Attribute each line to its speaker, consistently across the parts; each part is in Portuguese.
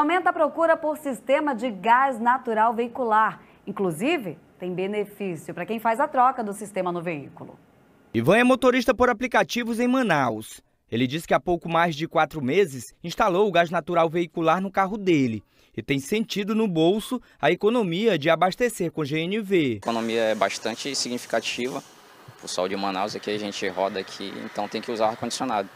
Speaker 1: Aumenta a procura por sistema de gás natural veicular. Inclusive, tem benefício para quem faz a troca do sistema no veículo. Ivan é motorista por aplicativos em Manaus. Ele diz que há pouco mais de quatro meses instalou o gás natural veicular no carro dele e tem sentido no bolso a economia de abastecer com GNV. A economia é bastante significativa. O sol de Manaus aqui a gente roda aqui, então tem que usar ar-condicionado.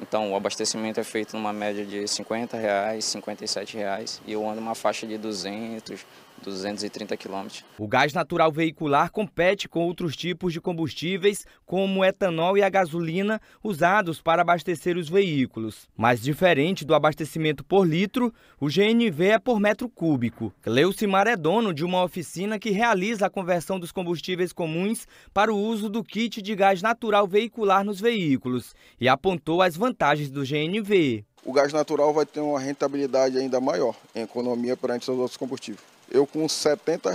Speaker 1: Então, o abastecimento é feito numa média de R$ 50, reais, R$ 57 reais, e eu ando uma faixa de 200, 230 quilômetros. O gás natural veicular compete com outros tipos de combustíveis, como o etanol e a gasolina, usados para abastecer os veículos. Mas diferente do abastecimento por litro, o GNV é por metro cúbico. Cleucimar é dono de uma oficina que realiza a conversão dos combustíveis comuns para o uso do kit de gás natural veicular nos veículos e apontou as vantagens do GNV
Speaker 2: o gás natural vai ter uma rentabilidade ainda maior em economia perante os outros combustíveis. Eu com R$ 70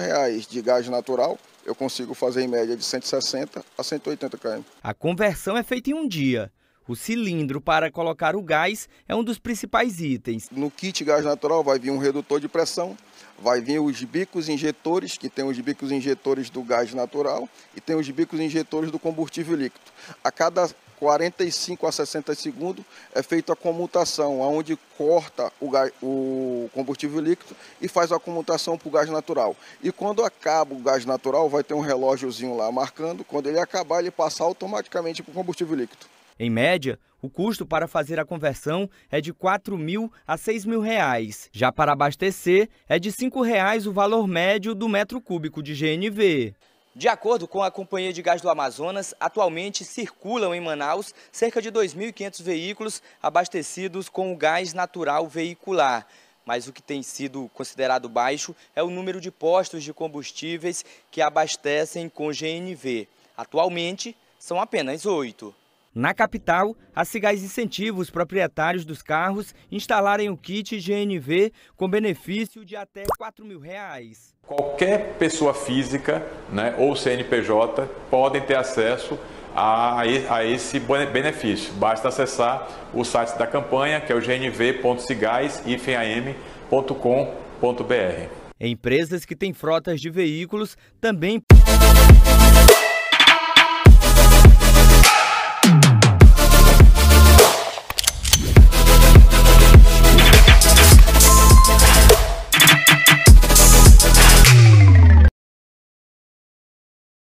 Speaker 2: de gás natural, eu consigo fazer em média de 160 a 180 km.
Speaker 1: A conversão é feita em um dia. O cilindro para colocar o gás é um dos principais itens.
Speaker 2: No kit gás natural vai vir um redutor de pressão, vai vir os bicos injetores, que tem os bicos injetores do gás natural e tem os bicos injetores do combustível líquido. A cada 45 a 60 segundos é feita a comutação, onde corta o, gás, o combustível líquido e faz a comutação para o gás natural. E quando acaba o gás natural, vai ter um relógiozinho lá marcando, quando ele acabar, ele passa automaticamente para o combustível líquido.
Speaker 1: Em média, o custo para fazer a conversão é de R$ 4.000 a R$ 6.000. Já para abastecer, é de R$ 5,00 o valor médio do metro cúbico de GNV. De acordo com a Companhia de Gás do Amazonas, atualmente circulam em Manaus cerca de 2.500 veículos abastecidos com o gás natural veicular. Mas o que tem sido considerado baixo é o número de postos de combustíveis que abastecem com GNV. Atualmente, são apenas oito. Na capital, a Cigás incentiva os proprietários dos carros instalarem o kit GNV com benefício de até R$ mil reais. Qualquer pessoa física né, ou CNPJ podem ter acesso a, a esse benefício. Basta acessar o site da campanha, que é o gnv.cigás-am.com.br. Empresas que têm frotas de veículos também.